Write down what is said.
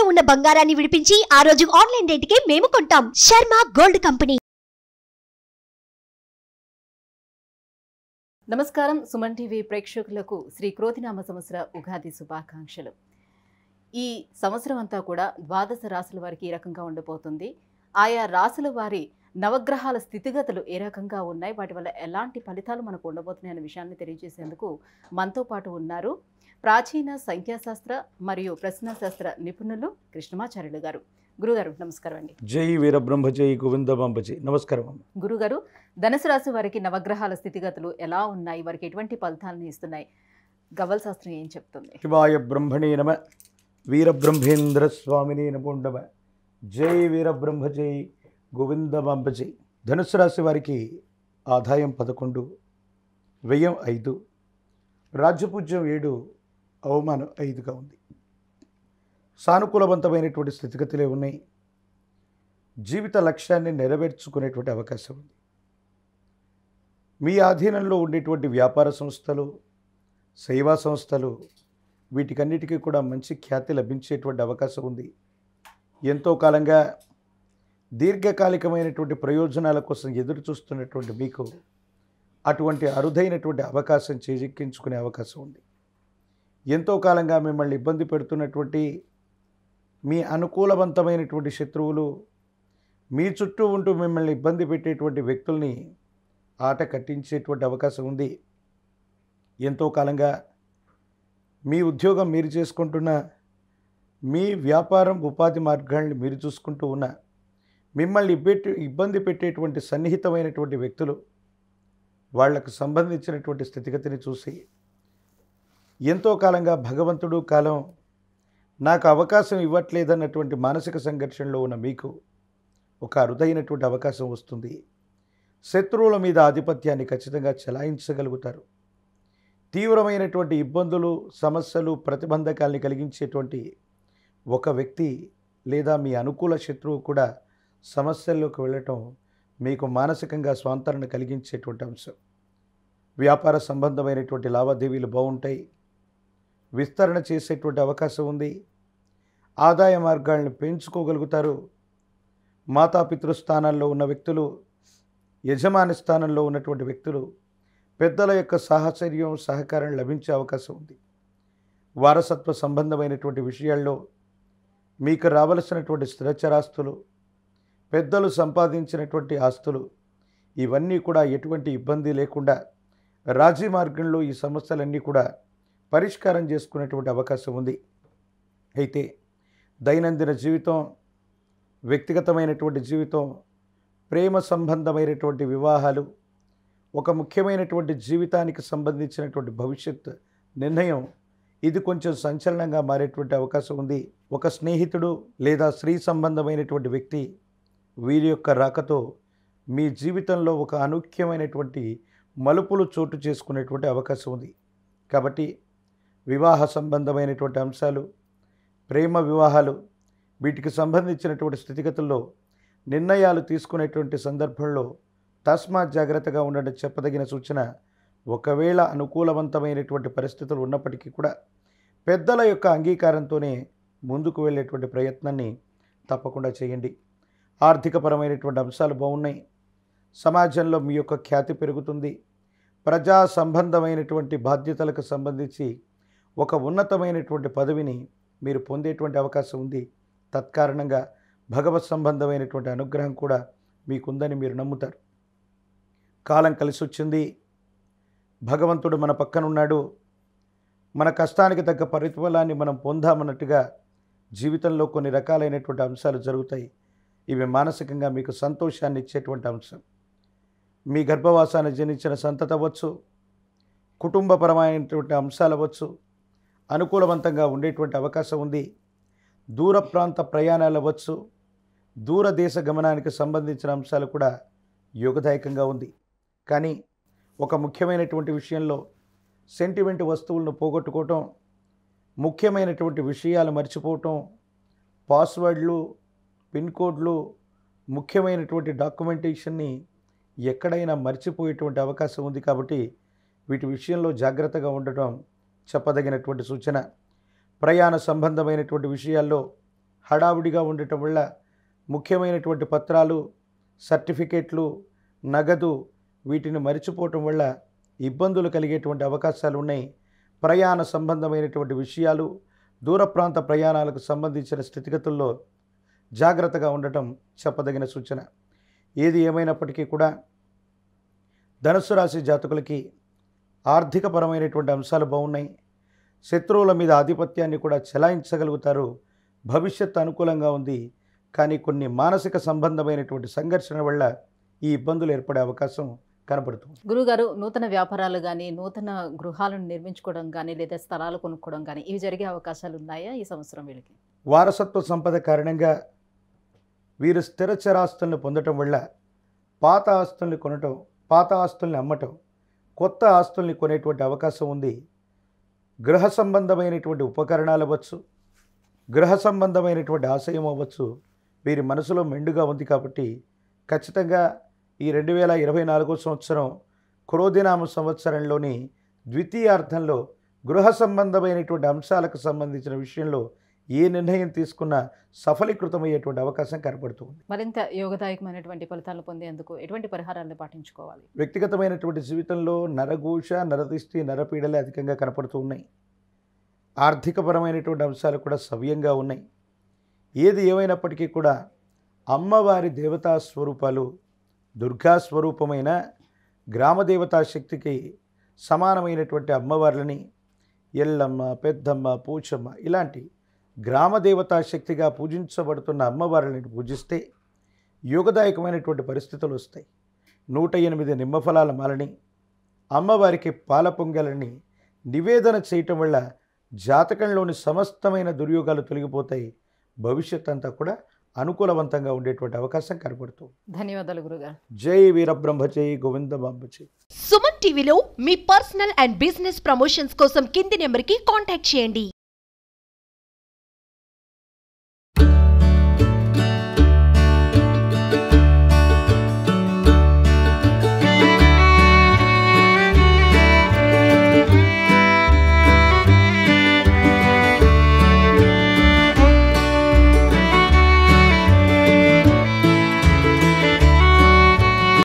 తాకట్టులో ఉన్న బంగారాన్ని విడిపించి ఆ రోజు ఆన్లైన్ కి మేము కొంటాం శర్మ గోల్డ్ కంపెనీ నమస్కారం సుమన్ టీవీ ప్రేక్షకులకు శ్రీ క్రోతినామ సంవత్సర ఉగాది శుభాకాంక్షలు ఈ సంవత్సరం అంతా కూడా ద్వాదశ రాసుల వారికి ఈ రకంగా ఉండబోతుంది ఆయా రాసుల వారి నవగ్రహాల స్థితిగతులు ఏ రకంగా ఉన్నాయి వాటి వల్ల ఎలాంటి ఫలితాలు మనకు ఉండబోతున్నాయి అనే విషయాన్ని తెలియజేసేందుకు మనతో పాటు ఉన్నారు ప్రాచీన సంఖ్యాశాస్త్ర మరియు ప్రశ్నశాస్త్ర నిపుణులు కృష్ణమాచార్యులు గారు గురుగారు నమస్కారం అండి జై వీరబ్రహ్మ జై గోవిందబ్రహ్మ జై నమస్కారం గురుగారు ధనుసు రాశి వారికి నవగ్రహాల స్థితిగతులు ఎలా ఉన్నాయి వారికి ఎటువంటి ఫలితాలను ఇస్తున్నాయి గవల్ శాస్త్రం ఏం చెప్తుంది శివాయ బ్రహ్మణే నమ వీరబ్రహ్మేంద్ర స్వామిని నమోండమ జై వీరబ్రహ్మ జై గోవిందమాంబజీ ధనుసు రాశి వారికి ఆదాయం పదకొండు వ్యయం ఐదు రాజ్యపూజ్యం ఏడు అవమానం ఐదుగా ఉంది సానుకూలవంతమైనటువంటి స్థితిగతులే ఉన్నాయి జీవిత లక్ష్యాన్ని నెరవేర్చుకునేటువంటి అవకాశం ఉంది మీ ఆధీనంలో ఉండేటువంటి వ్యాపార సంస్థలు సేవా సంస్థలు వీటికన్నిటికీ కూడా మంచి ఖ్యాతి లభించేటువంటి అవకాశం ఉంది ఎంతో కాలంగా దీర్ఘకాలికమైనటువంటి ప్రయోజనాల కోసం ఎదురు చూస్తున్నటువంటి మీకు అటువంటి అరుదైనటువంటి అవకాశం చేజిక్కించుకునే అవకాశం ఉంది ఎంతో కాలంగా మిమ్మల్ని ఇబ్బంది పెడుతున్నటువంటి మీ అనుకూలవంతమైనటువంటి శత్రువులు మీ చుట్టూ ఉంటూ మిమ్మల్ని ఇబ్బంది పెట్టేటువంటి వ్యక్తుల్ని ఆట కట్టించేటువంటి అవకాశం ఉంది ఎంతో కాలంగా మీ ఉద్యోగం మీరు చేసుకుంటున్న మీ వ్యాపారం ఉపాధి మార్గాల్ని మీరు చూసుకుంటూ ఉన్న మిమ్మల్ని ఇబ్బెట్టి ఇబ్బంది పెట్టేటువంటి సన్నిహితమైనటువంటి వ్యక్తులు వాళ్లకు సంబంధించినటువంటి స్థితిగతిని చూసి ఎంతో కాలంగా భగవంతుడు కాలం నాకు అవకాశం ఇవ్వట్లేదన్నటువంటి మానసిక సంఘర్షణలో ఉన్న మీకు ఒక అరుదైనటువంటి అవకాశం వస్తుంది శత్రువుల మీద ఆధిపత్యాన్ని ఖచ్చితంగా చెలాయించగలుగుతారు తీవ్రమైనటువంటి ఇబ్బందులు సమస్యలు ప్రతిబంధకాల్ని కలిగించేటువంటి ఒక వ్యక్తి లేదా మీ అనుకూల శత్రువు కూడా సమస్యల్లోకి వెళ్ళటం మీకు మానసికంగా స్వాంతరణ కలిగించేటువంటి అంశం వ్యాపార సంబంధమైనటువంటి లావాదేవీలు బాగుంటాయి విస్తరణ చేసేటువంటి అవకాశం ఉంది ఆదాయ మార్గాలను పెంచుకోగలుగుతారు మాతాపితృ స్థానాల్లో ఉన్న వ్యక్తులు యజమాని స్థానంలో ఉన్నటువంటి వ్యక్తులు పెద్దల యొక్క సాహచర్యం సహకారం లభించే అవకాశం ఉంది వారసత్వ సంబంధమైనటువంటి విషయాల్లో మీకు రావలసినటువంటి స్థిరచరాస్తులు పెద్దలు సంపాదించినటువంటి ఆస్తులు ఇవన్నీ కూడా ఎటువంటి ఇబ్బంది లేకుండా రాజీ మార్గంలో ఈ సమస్యలన్నీ కూడా పరిష్కారం చేసుకునేటువంటి అవకాశం ఉంది అయితే దైనందిన జీవితం వ్యక్తిగతమైనటువంటి జీవితం ప్రేమ సంబంధమైనటువంటి వివాహాలు ఒక ముఖ్యమైనటువంటి జీవితానికి సంబంధించినటువంటి భవిష్యత్ నిర్ణయం ఇది కొంచెం సంచలనంగా మారేటువంటి అవకాశం ఉంది ఒక స్నేహితుడు లేదా స్త్రీ సంబంధమైనటువంటి వ్యక్తి వీరి యొక్క రాకతో మీ జీవితంలో ఒక అనూఖ్యమైనటువంటి మలుపులు చోటు చేసుకునేటువంటి అవకాశం ఉంది కాబట్టి వివాహ సంబంధమైనటువంటి అంశాలు ప్రేమ వివాహాలు వీటికి సంబంధించినటువంటి స్థితిగతుల్లో నిర్ణయాలు తీసుకునేటువంటి సందర్భంలో తస్మా జాగ్రత్తగా ఉండడం చెప్పదగిన సూచన ఒకవేళ అనుకూలవంతమైనటువంటి పరిస్థితులు ఉన్నప్పటికీ కూడా పెద్దల యొక్క అంగీకారంతోనే ముందుకు వెళ్ళేటువంటి ప్రయత్నాన్ని తప్పకుండా చేయండి ఆర్థికపరమైనటువంటి అంశాలు బాగున్నాయి సమాజంలో మీ యొక్క ఖ్యాతి పెరుగుతుంది ప్రజా సంబంధమైనటువంటి బాధ్యతలకు సంబంధించి ఒక ఉన్నతమైనటువంటి పదవిని మీరు పొందేటువంటి అవకాశం ఉంది తత్కారణంగా భగవత్ సంబంధమైనటువంటి అనుగ్రహం కూడా మీకుందని మీరు నమ్ముతారు కాలం కలిసి వచ్చింది భగవంతుడు మన పక్కనున్నాడు మన కష్టానికి తగ్గ ప్రతిఫలాన్ని మనం పొందామన్నట్టుగా జీవితంలో కొన్ని రకాలైనటువంటి అంశాలు జరుగుతాయి ఇవి మానసికంగా మీకు సంతోషాన్ని ఇచ్చేటువంటి అంశం మీ గర్భవాసాన్ని జనించిన సంతత అవ్వచ్చు కుటుంబపరమైనటువంటి అంశాలు అవ్వచ్చు అనుకూలవంతంగా ఉండేటువంటి అవకాశం ఉంది దూర ప్రాంత ప్రయాణాలు అవ్వచ్చు దూరదేశ గమనానికి సంబంధించిన అంశాలు కూడా యోగదాయకంగా ఉంది కానీ ఒక ముఖ్యమైనటువంటి విషయంలో సెంటిమెంట్ వస్తువులను పోగొట్టుకోవటం ముఖ్యమైనటువంటి విషయాలు మర్చిపోవటం పాస్వర్డ్లు పిన్ కోడ్లో ముఖ్యమైనటువంటి డాక్యుమెంటేషన్ని ఎక్కడైనా మర్చిపోయేటువంటి అవకాశం ఉంది కాబట్టి వీటి విషయంలో జాగ్రత్తగా ఉండటం చెప్పదగినటువంటి సూచన ప్రయాణ సంబంధమైనటువంటి విషయాల్లో హడావుడిగా ఉండటం వల్ల ముఖ్యమైనటువంటి పత్రాలు సర్టిఫికేట్లు నగదు వీటిని మరిచిపోవటం వల్ల ఇబ్బందులు కలిగేటువంటి అవకాశాలు ఉన్నాయి ప్రయాణ సంబంధమైనటువంటి విషయాలు దూర ప్రాంత ప్రయాణాలకు సంబంధించిన స్థితిగతుల్లో జాగ్రత్తగా ఉండటం చెప్పదగిన సూచన ఏది ఏమైనప్పటికీ కూడా ధనుసు రాశి జాతకులకి ఆర్థికపరమైనటువంటి అంశాలు బాగున్నాయి శత్రువుల మీద ఆధిపత్యాన్ని కూడా చెలాయించగలుగుతారు భవిష్యత్ అనుకూలంగా ఉంది కానీ కొన్ని మానసిక సంబంధమైనటువంటి సంఘర్షణ వల్ల ఈ ఇబ్బందులు ఏర్పడే అవకాశం కనపడుతుంది గురుగారు నూతన వ్యాపారాలు కానీ నూతన గృహాలను నిర్మించుకోవడం కానీ లేదా స్థలాలు కొనుక్కోవడం కానీ ఇవి జరిగే అవకాశాలు ఉన్నాయా ఈ సంవత్సరం వీళ్ళకి వారసత్వ సంపద కారణంగా వీరు స్థిర చరాస్తులను పొందటం వల్ల పాత ఆస్తుల్ని కొనటం పాత ఆస్తుల్ని అమ్మటం కొత్త ఆస్తుల్ని కొనేటువంటి అవకాశం ఉంది గృహ సంబంధమైనటువంటి ఉపకరణాలు అవ్వచ్చు గృహ సంబంధమైనటువంటి ఆశయం అవ్వచ్చు వీరి మనసులో మెండుగా ఉంది కాబట్టి ఖచ్చితంగా ఈ రెండు వేల ఇరవై నాలుగో సంవత్సరం క్రోధినామ సంవత్సరంలోని ద్వితీయార్థంలో గృహ సంబంధమైనటువంటి అంశాలకు సంబంధించిన విషయంలో ఏ నిర్ణయం తీసుకున్నా సఫలీకృతమయ్యేటువంటి అవకాశం కనపడుతుంది మరింత యోగదాయకమైనటువంటి ఫలితాలు పొందేందుకు ఎటువంటి పరిహారాలను పాటించుకోవాలి వ్యక్తిగతమైనటువంటి జీవితంలో నరఘోష నరదిష్టి నరపీడలే అధికంగా కనపడుతూ ఉన్నాయి ఆర్థికపరమైనటువంటి అంశాలు కూడా సవ్యంగా ఉన్నాయి ఏది ఏమైనప్పటికీ కూడా అమ్మవారి దేవతా స్వరూపాలు దుర్గా స్వరూపమైన గ్రామదేవతా శక్తికి సమానమైనటువంటి అమ్మవార్లని ఎల్లమ్మ పెద్దమ్మ పూచమ్మ ఇలాంటి దేవతా శక్తిగా పూజించబడుతున్న అమ్మవారిని పూజిస్తే యోగదాయకమైనటువంటి పరిస్థితులు వస్తాయి నూట ఎనిమిది నిమ్మఫలాల మాలని అమ్మవారికి పాల పొంగలని నివేదన చేయటం వల్ల జాతకంలోని సమస్తమైన దుర్యోగాలు తొలగిపోతాయి భవిష్యత్ అంతా కూడా అనుకూలవంతంగా ఉండేటువంటి అవకాశం కనపడుతూ ధన్యవాదాలు గురుగా జై వీరబ్రహ్మ జై గోవింద జై సుమన్ టీవీలో మీ పర్సనల్ అండ్ బిజినెస్ ప్రమోషన్స్ కోసం కింది నెంబర్కి కాంటాక్ట్ చేయండి